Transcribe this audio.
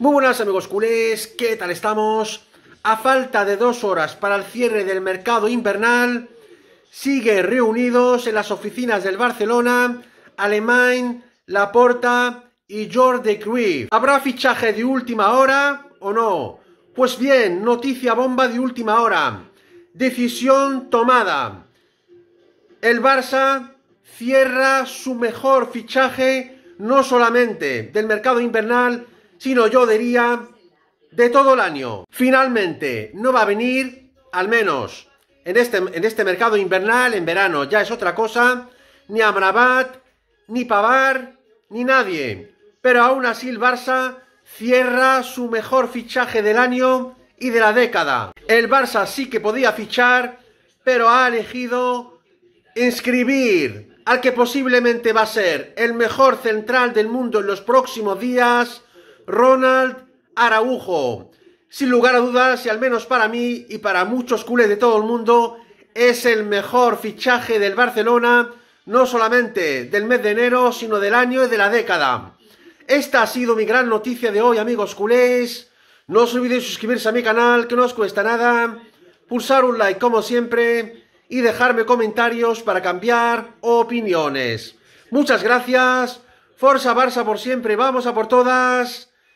Muy buenas amigos culés, ¿qué tal estamos? A falta de dos horas para el cierre del mercado invernal, sigue reunidos en las oficinas del Barcelona, Alemán, Laporta y Jordi Cruyff. ¿Habrá fichaje de última hora o no? Pues bien, noticia bomba de última hora. Decisión tomada. El Barça cierra su mejor fichaje no solamente del mercado invernal, sino yo diría de todo el año. Finalmente, no va a venir, al menos en este, en este mercado invernal, en verano ya es otra cosa, ni Amrabat, ni Pavar, ni nadie. Pero aún así el Barça cierra su mejor fichaje del año y de la década. El Barça sí que podía fichar, pero ha elegido inscribir al que posiblemente va a ser el mejor central del mundo en los próximos días, Ronald Araujo. Sin lugar a dudas, y al menos para mí y para muchos culés de todo el mundo, es el mejor fichaje del Barcelona, no solamente del mes de enero, sino del año y de la década. Esta ha sido mi gran noticia de hoy, amigos culés. No os olvidéis suscribirse a mi canal, que no os cuesta nada, pulsar un like como siempre y dejarme comentarios para cambiar opiniones. Muchas gracias. Forza Barça por siempre, vamos a por todas